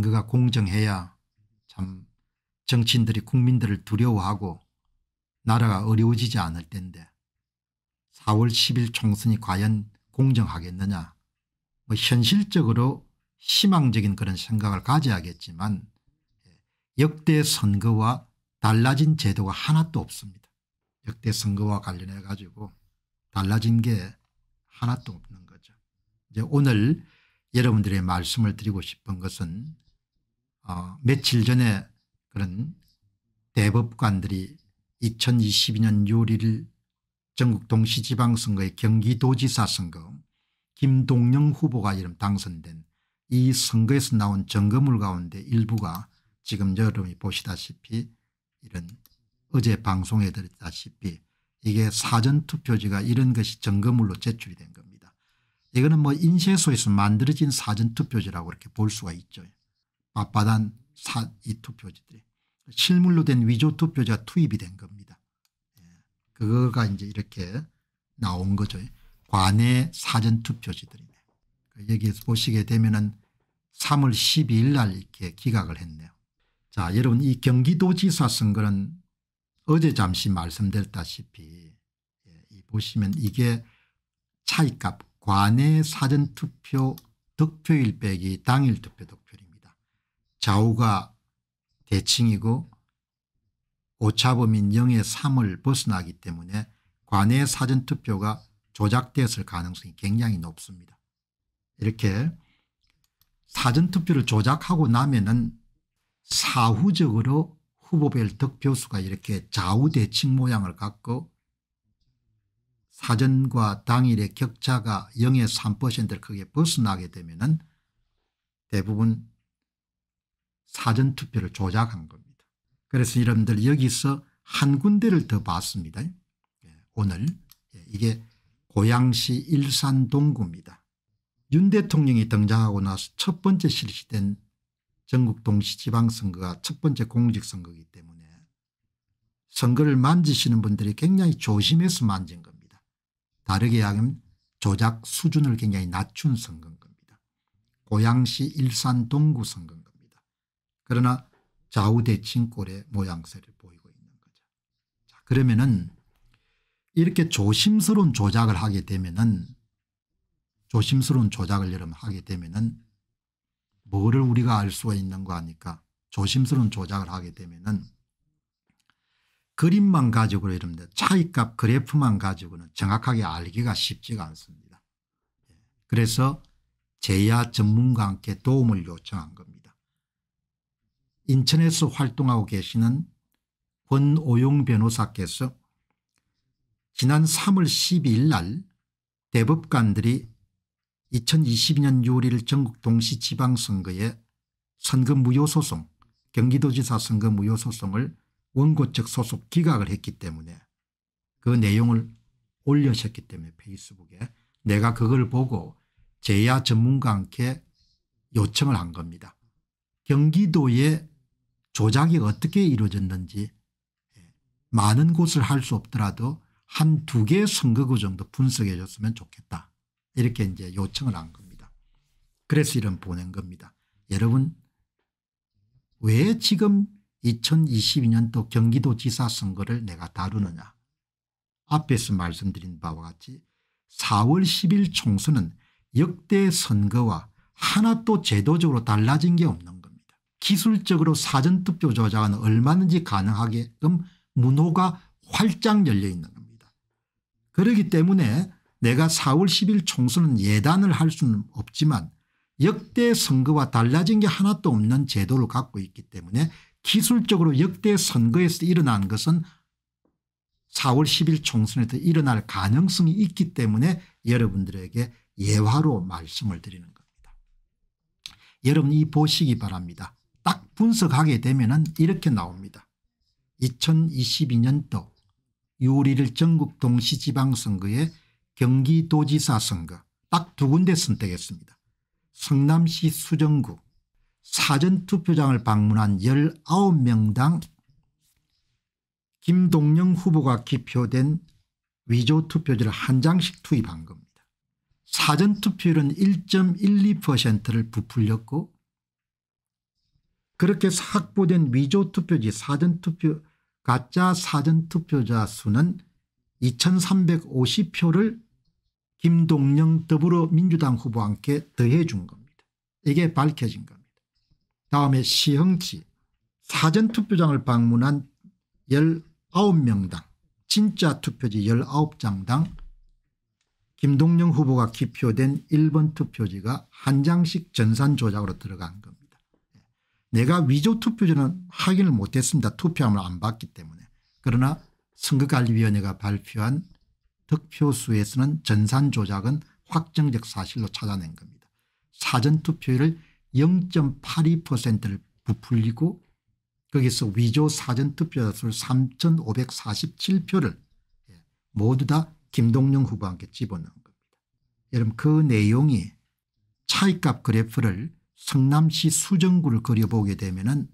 선거가 공정해야 참 정치인들이 국민들을 두려워하고 나라가 어려워지지 않을 텐데 4월 10일 총선이 과연 공정하겠느냐 뭐 현실적으로 희망적인 그런 생각을 가져야겠지만 역대 선거와 달라진 제도가 하나도 없습니다. 역대 선거와 관련해 가지고 달라진 게 하나도 없는 거죠. 이제 오늘 여러분들의 말씀을 드리고 싶은 것은 어, 며칠 전에 그런 대법관들이 2022년 6월 1일 전국 동시지방선거의 경기도지사 선거 김동영 후보가 이름 당선된 이 선거에서 나온 증거물 가운데 일부가 지금 여러분이 보시다시피 이런 어제 방송에 드렸다시피 이게 사전투표지가 이런 것이 증거물로 제출이 된 겁니다. 이거는 뭐 인쇄소에서 만들어진 사전투표지라고 이렇게 볼 수가 있죠. 맞받은 이 투표지들이 실물로 된 위조 투표자 투입이 된 겁니다. 예. 그거가 이제 이렇게 나온 거죠. 관내 사전 투표지들이네. 그러니까 여기에서 보시게 되면은 3월 12일 날 이렇게 기각을 했네요. 자, 여러분 이 경기도지사 선거는 어제 잠시 말씀드렸다시피 예, 보시면 이게 차이값 관내 사전투표 득표일 빼기 당일 투표 득표 좌우가 대칭이고 오차범인 0의 3을 벗어나기 때문에 관내 사전투표가 조작됐을 가능성이 굉장히 높습니다. 이렇게 사전투표를 조작하고 나면은 사후적으로 후보별 득표수가 이렇게 좌우대칭 모양을 갖고 사전과 당일의 격차가 0에 3%를 크게 벗어나게 되면 은 대부분 사전투표를 조작한 겁니다. 그래서 여러분들 여기서 한 군데를 더 봤습니다. 예, 오늘 예, 이게 고양시 일산 동구입니다. 윤 대통령이 등장하고 나서 첫 번째 실시된 전국 동시 지방선거가 첫 번째 공직선거이기 때문에 선거를 만지시는 분들이 굉장히 조심해서 만진 겁니다. 다르게 하면 조작 수준을 굉장히 낮춘 선거인 겁니다. 고양시 일산 동구 선거인 겁니다. 그러나 좌우대칭 꼴의 모양새를 보이고 있는 거죠. 자, 그러면은 이렇게 조심스러운 조작을 하게 되면은 조심스러운 조작을 여러분 하게 되면은 뭐를 우리가 알 수가 있는 거 아니까 조심스러운 조작을 하게 되면은 그림만 가지고 이러면 차이값 그래프만 가지고는 정확하게 알기가 쉽지가 않습니다. 예. 그래서 제야 전문가한테 도움을 요청한 겁니다. 인천에서 활동하고 계시는 권오용 변호사께서 지난 3월 12일 날 대법관들이 2022년 6월 1 전국 동시지방선거에 선거 무효소송 경기도지사 선거 무효소송을 원고 측 소속 기각을 했기 때문에 그 내용을 올려셨기 때문에 페이스북에 내가 그걸 보고 제야 전문가 함께 요청을 한 겁니다. 경기도의 조작이 어떻게 이루어졌는지 예, 많은 곳을 할 수 없더라도 한 두 개의 선거구 정도 분석해 줬으면 좋겠다. 이렇게 이제 요청을 한 겁니다. 그래서 이런 보낸 겁니다. 여러분 왜 지금 2022년도 경기도지사 선거를 내가 다루느냐. 앞에서 말씀드린 바와 같이 4월 10일 총선은 역대 선거와 하나도 제도적으로 달라진 게 없는 기술적으로 사전투표 조작은 얼마든지 가능하게끔 문호가 활짝 열려 있는 겁니다. 그러기 때문에 내가 4월 10일 총선은 예단을 할 수는 없지만 역대 선거와 달라진 게 하나도 없는 제도를 갖고 있기 때문에 기술적으로 역대 선거에서 일어난 것은 4월 10일 총선에서 일어날 가능성이 있기 때문에 여러분들에게 예화로 말씀을 드리는 겁니다. 여러분 이 보시기 바랍니다. 딱 분석하게 되면 이렇게 나옵니다. 2022년도 6월 1일 전국 동시지방선거에 경기도지사 선거 딱 두 군데 선택했습니다. 성남시 수정구 사전투표장을 방문한 19명당 김동영 후보가 기표된 위조 투표지를 한 장씩 투입한 겁니다. 사전투표율은 1.12%를 부풀렸고 그렇게 확보된 위조투표지 사전투표 가짜 사전투표자 수는 2350표를 김동영 더불어민주당 후보와 함께 더해 준 겁니다. 이게 밝혀진 겁니다. 다음에 시흥시 사전투표장을 방문한 19명당 진짜 투표지 19장당 김동영 후보가 기표된 1번 투표지가 한 장씩 전산 조작으로 들어간 겁니다. 내가 위조 투표자는 확인을 못했습니다. 투표함을 안 봤기 때문에. 그러나 선거관리위원회가 발표한 득표수에서는 전산 조작은 확정적 사실로 찾아낸 겁니다. 사전투표율을 0.82%를 부풀리고 거기서 위조 사전투표자 수를 3,547표를 예, 모두 다 김동영 후보한테 집어넣은 겁니다. 여러분 그 내용이 차이값 그래프를 성남시 수정구를 그려보게 되면은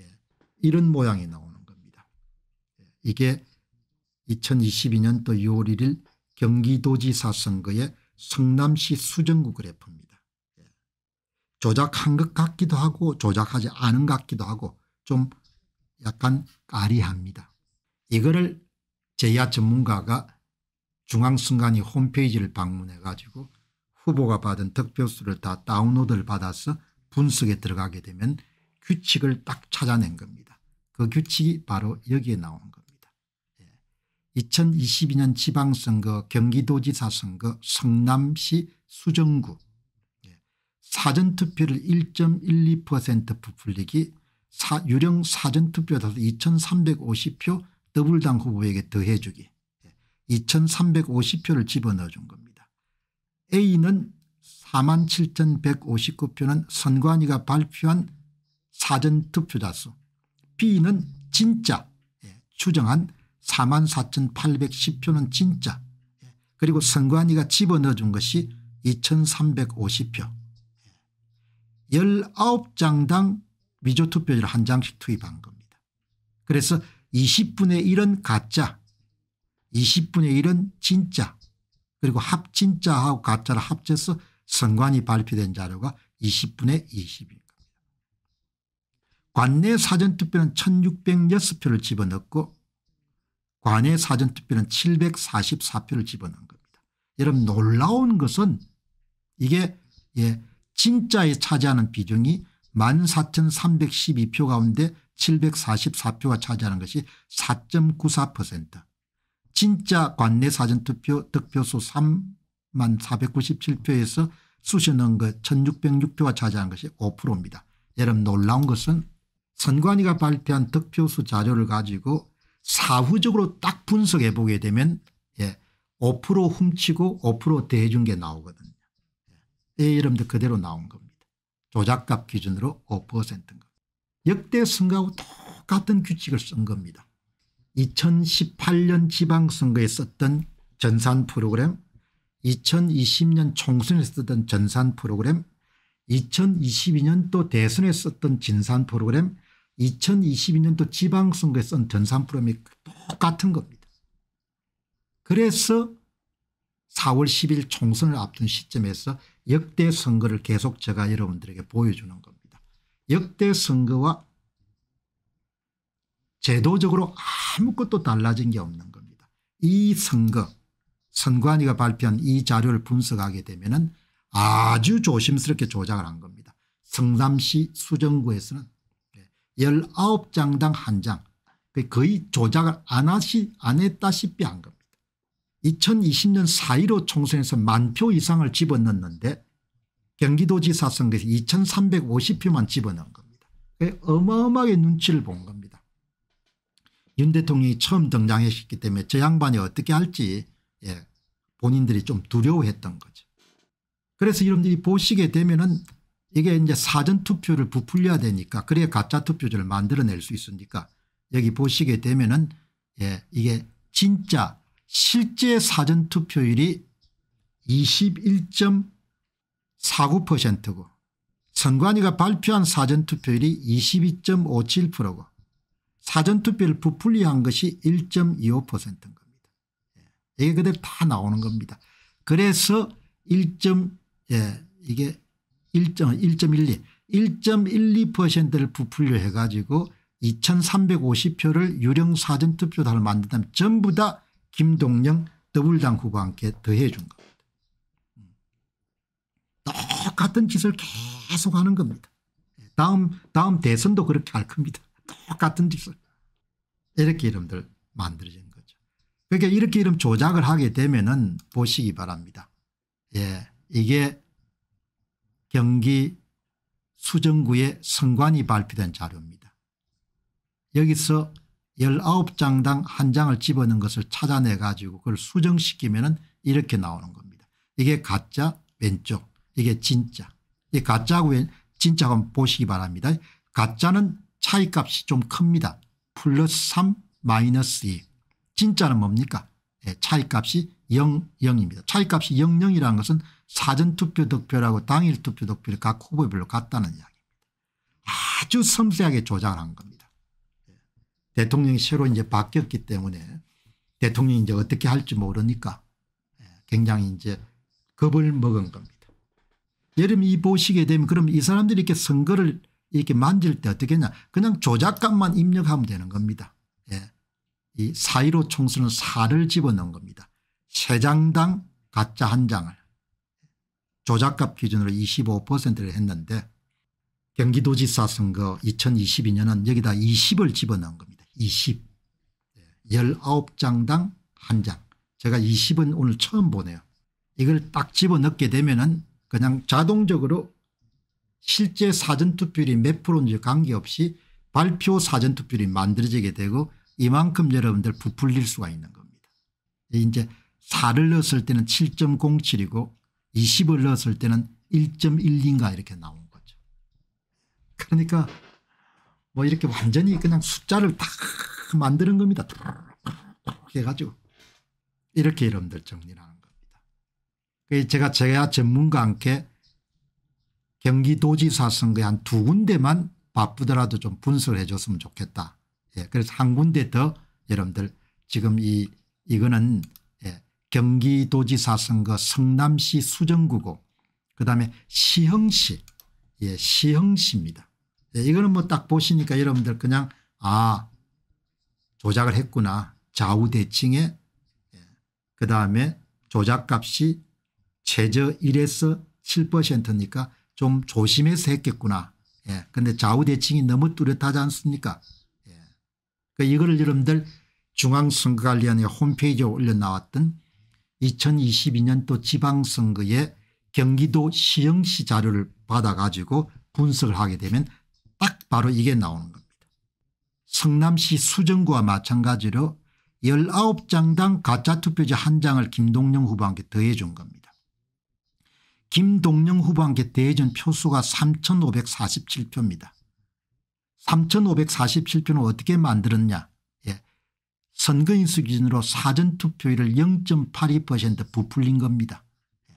예, 이런 모양이 나오는 겁니다. 예, 이게 2022년도 6월 1일 경기도지사 선거의 성남시 수정구 그래프입니다. 예, 조작한 것 같기도 하고 조작하지 않은 것 같기도 하고 좀 약간 까리합니다. 이거를 제야 전문가가 중앙순간이 홈페이지를 방문해 가지고 후보가 받은 득표수를 다 다운로드를 받아서 분석에 들어가게 되면 규칙을 딱 찾아낸 겁니다. 그 규칙이 바로 여기에 나온 겁니다. 2022년 예. 지방선거 경기도지사 선거 성남시 수정구 예. 사전투표를 1.12% 부풀리기 사, 유령 사전투표 다수 2350표 더블당 후보에게 더해주기 2350표를 예. 집어넣어준 겁니다. A는 47,159표는 선관위가 발표한 사전투표자 수 B는 진짜 예, 추정한 44,810표는 진짜 예, 그리고 선관위가 집어넣어준 것이 2,350표 19장당 예, 위조투표지를 한 장씩 투입한 겁니다. 그래서 20분의 1은 가짜 20분의 1은 진짜 그리고 합진자하고 가짜를 합쳐서 선관위 발표된 자료가 20분의 20입니다. 관내 사전투표는 1606표를 집어넣고 관내 사전투표는 744표를 집어넣은 겁니다. 여러분 놀라운 것은 이게 예, 진짜에 차지하는 비중이 14,312표 가운데 744표가 차지하는 것이 4.94% 진짜 관내 사전투표 득표수 3만 497표에서 수신한 것 1606표가 차지한 것이 5%입니다. 여러분 놀라운 것은 선관위가 발표한 득표수 자료를 가지고 사후적으로 딱 분석해 보게 되면 예, 5% 훔치고 5% 대해준 게 나오거든요. 예, 여러분들 그대로 나온 겁니다. 조작값 기준으로 5%인 겁니다. 역대 선거하고 똑같은 규칙을 쓴 겁니다. 2018년 지방선거에 썼던 전산 프로그램 2020년 총선에 쓰던 전산 프로그램 2 0 2 2년또 대선에 썼던 진산 프로그램 2 0 2 2년또 지방선거에 쓴 전산 프로그램이 똑같은 겁니다. 그래서 4월 10일 총선을 앞둔 시점에서 역대 선거를 계속 제가 여러분들에게 보여주는 겁니다. 역대 선거와 제도적으로 아무것도 달라진 게 없는 겁니다. 이 선거 선관위가 발표한 이 자료를 분석하게 되면 은 아주 조심스럽게 조작을 한 겁니다. 성남시 수정구에서는 19장당 예, 1장 그 거의 조작을 안, 하시, 안 했다시피 한 겁니다. 2020년 4.15 총선에서 만 표 이상을 집어넣는데 경기도지사 선거에서 2350표만 집어넣은 겁니다. 그 어마어마하게 눈치를 본 겁니다. 윤 대통령이 처음 등장했기 때문에 저 양반이 어떻게 할지 예, 본인들이 좀 두려워했던 거죠. 그래서 여러분들이 보시게 되면은 이게 이제 사전투표를 부풀려야 되니까 그래야 가짜 투표제를 만들어낼 수 있으니까 여기 보시게 되면은 예, 이게 진짜 실제 사전투표율이 21.49%고 선관위가 발표한 사전투표율이 22.57%고 사전투표를 부풀리한 것이 1.25%인 겁니다. 예. 이게 그대로 다 나오는 겁니다. 그래서 1. 예, 이게 1.12 1.12%를 부풀려 해가지고 2350표를 유령 사전투표단을 만든다면 전부 다 김동영 더불당 후보한테 더해준 겁니다. 똑같은 짓을 계속 하는 겁니다. 예, 다음 다음 대선도 그렇게 할 겁니다. 똑같은 짓을 이렇게 이름들 만들어진 거죠. 그러니까 이렇게 이름 조작을 하게 되면은 보시기 바랍니다. 예. 이게 경기 수정구의 선관이 발표된 자료입니다. 여기서 19장당 한 장을 집어넣은 것을 찾아내 가지고 그걸 수정시키면 이렇게 나오는 겁니다. 이게 가짜 왼쪽 이게 진짜 이 가짜하고 진짜하고 보시기 바랍니다. 가짜는 차이값이 좀 큽니다. 플러스 3 마이너스 2 진짜는 뭡니까 네, 차이값이 0, 0입니다. 차이값이 0, 0이라는 것은 사전투표 득표라고 당일투표 득표를 각 후보별로 같다는 이야기입니다. 아주 섬세하게 조작을 한 겁니다. 예, 대통령이 새로 이제 바뀌었기 때문에 대통령이 이제 어떻게 할지 모르니까 예, 굉장히 이제 겁을 먹은 겁니다. 여러분 이 보시게 되면 그럼 이 사람들이 이렇게 선거를 이렇게 만질 때 어떻게 했냐 그냥 조작값만 입력하면 되는 겁니다. 예. 이 사이로 총수는 4를 집어넣은 겁니다. 3장당 가짜 한 장을 조작값 기준으로 25%를 했는데 경기도지사 선거 2022년은 여기다 20을 집어넣은 겁니다. 20. 19장당 예. 한장 제가 20은 오늘 처음 보네요. 이걸 딱 집어넣게 되면 은 그냥 자동적으로 실제 사전투표율이 몇 프로인지 관계없이 발표 사전투표율이 만들어지게 되고 이만큼 여러분들 부풀릴 수가 있는 겁니다. 이제 4를 넣었을 때는 7.07이고 20을 넣었을 때는 1 1인가 이렇게 나온 거죠. 그러니까 뭐 이렇게 완전히 그냥 숫자를 다 만드는 겁니다. 해가지고 이렇게 여러분들 정리를 하는 겁니다. 제가 제가 전문가 함께 경기도지사 선거에 한 두 군데만 바쁘더라도 좀 분석을 해 줬으면 좋겠다. 예, 그래서 한 군데 더 여러분들 지금 이 이거는 예, 경기도지사 선거 성남시 수정구고 그다음에 시흥시 예, 시흥시입니다. 예, 이거는 뭐 딱 보시니까 여러분들 그냥 아 조작을 했구나 좌우대칭에 예, 그다음에 조작값이 최저 1에서 7%니까 좀 조심해서 했겠구나. 예. 근데 좌우대칭이 너무 뚜렷하지 않습니까? 예. 그 이거를 여러분들 중앙선거관리위원회 홈페이지에 올려 나왔던 2022년도 지방선거에 경기도 시흥시 자료를 받아가지고 분석을 하게 되면 딱 바로 이게 나오는 겁니다. 성남시 수정구와 마찬가지로 19장당 가짜투표지 한 장을 김동영 후보한테 더해 준 겁니다. 김동영 후보한테 대전 표수가 3547표입니다. 3547표는 어떻게 만들었냐 예. 선거인수 기준으로 사전투표율을 0.82% 부풀린 겁니다. 예.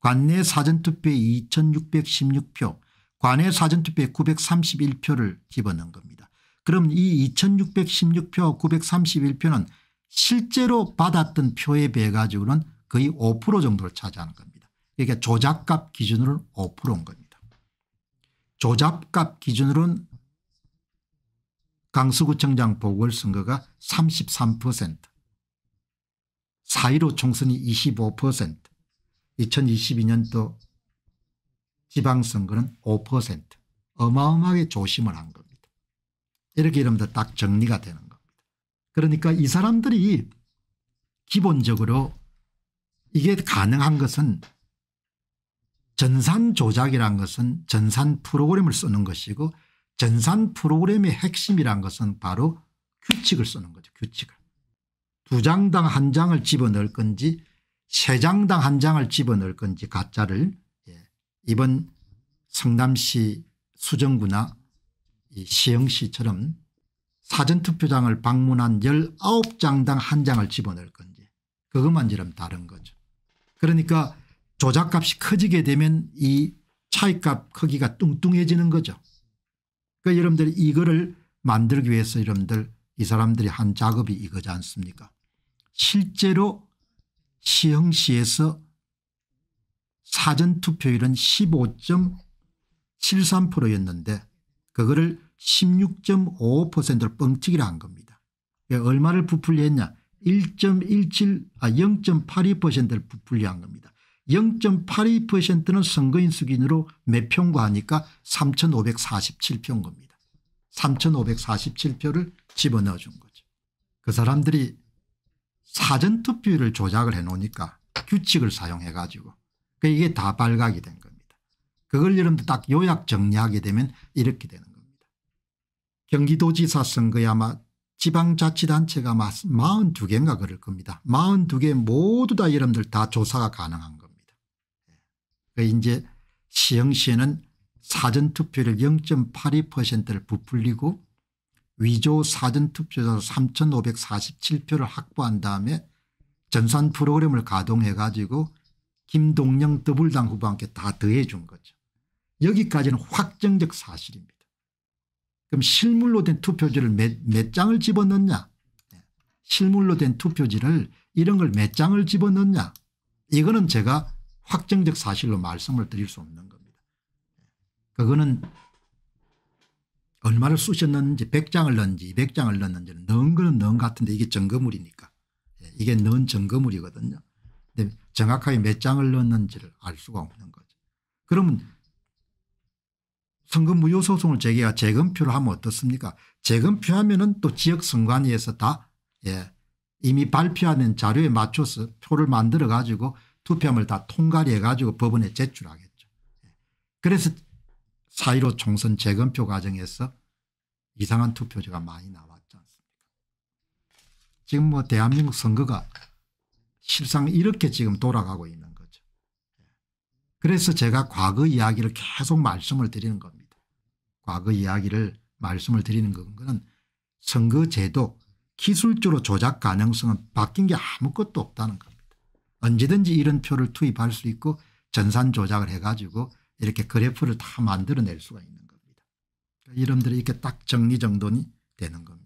관내 사전투표에 2616표 관내 사전투표에 931표를 집어넣은 겁니다. 그럼 이2 6 1 6표 931표는 실제로 받았던 표에 비해 가지고는 거의 5% 정도를 차지하는 겁니다. 이러니 그러니까 조작값 기준으로는 5%인 겁니다. 조작값 기준으로는 강서구청장 보궐선거가 33% 4.15 총선이 25% 2022년도 지방선거는 5% 어마어마하게 조심을 한 겁니다. 이렇게 이러면 딱 정리가 되는 겁니다. 그러니까 이 사람들이 기본적으로 이게 가능한 것은 전산 조작이란 것은 전산 프로그램을 쓰는 것이고 전산 프로그램의 핵심이란 것은 바로 규칙을 쓰는 거죠. 규칙을. 두 장당 한 장을 집어넣을 건지 세 장당 한 장을 집어넣을 건지 가짜를 예, 이번 성남시 수정구나 시흥시처럼 사전투표장을 방문한 19장당 한 장을 집어넣을 건지 그것만지름 다른 거죠. 그러니까 조작값이 커지게 되면 이차익값 크기가 뚱뚱해지는 거죠. 그러니까 여러분들이 거를 만들기 위해서 여러분들 이 사람들이 한 작업이 이거지 않습니까 실제로 시흥시에서 사전투표율은 15.73%였는데 그거를 16.55%로 뻥튀기를 한 겁니다. 그러니까 얼마를 부풀리 했냐 1.17 아 0.82%를 부풀리 한 겁니다. 0.82%는 선거인 수준으로 기 매평과하니까 3547표인 겁 니다 3547표를 집어넣어 준 거죠. 그 사람들이 사전투표율을 조작을 해놓으니까 규칙을 사용해 가지고 그 이게 다 발각이 된 겁니다. 그걸 여러분들 딱 요약 정리하게 되면 이렇게 되는 겁니다. 경기도지사 선거에 아마 지방자치단체가 아마 42개인가 그럴 겁니다. 42개 모두 다 여러분들 다 조사가 가능한 그러니까 이제 시흥 시에는 사전투표를 0.82%를 부풀리고 위조 사전투표자로 3547표를 확보한 다음에 전산 프로그램을 가동해 가지고 김동영 더블당 후보와 함께 다 더해 준 거죠. 여기까지는 확정적 사실입니다. 그럼 실물로 된 투표지를 몇, 몇 장을 집어넣냐 네. 실물로 된 투표지를 이런 걸 몇 장을 집어넣냐 이거는 제가 확정적 사실로 말씀을 드릴 수 없는 겁니다. 그거는 얼마를 쑤셨는지 100장을 넣는지 200장을 넣는지 넣은 거는 넣은 같은데 이게 증거물이니까 예, 이게 넣은 증거물이거든요. 근데 정확하게 몇 장을 넣었는지를 알 수가 없는 거죠. 그러면 선거 무효 소송을 제기가 재검표를 하면 어떻습니까? 재검표하면은 또 지역 선관위에서 다 예, 이미 발표하는 자료에 맞춰서 표를 만들어 가지고 투표함을 다 통과해 가지고 법원에 제출하겠죠. 그래서 4.15 총선 재검표 과정에서 이상한 투표자가 많이 나왔지 않습니까 지금 뭐 대한민국 선거가 실상 이렇게 지금 돌아가고 있는 거죠. 그래서 제가 과거 이야기를 계속 말씀을 드리는 겁니다. 과거 이야기를 말씀을 드리는 것 선거제도 기술적으로 조작 가능성은 바뀐 게 아무것도 없다는 겁니다. 언제든지 이런 표를 투입할 수 있고 전산 조작을 해가지고 이렇게 그래프를 다 만들어낼 수가 있는 겁니다. 그러니까 이름들이 이렇게 딱 정리정돈이 되는 겁니다.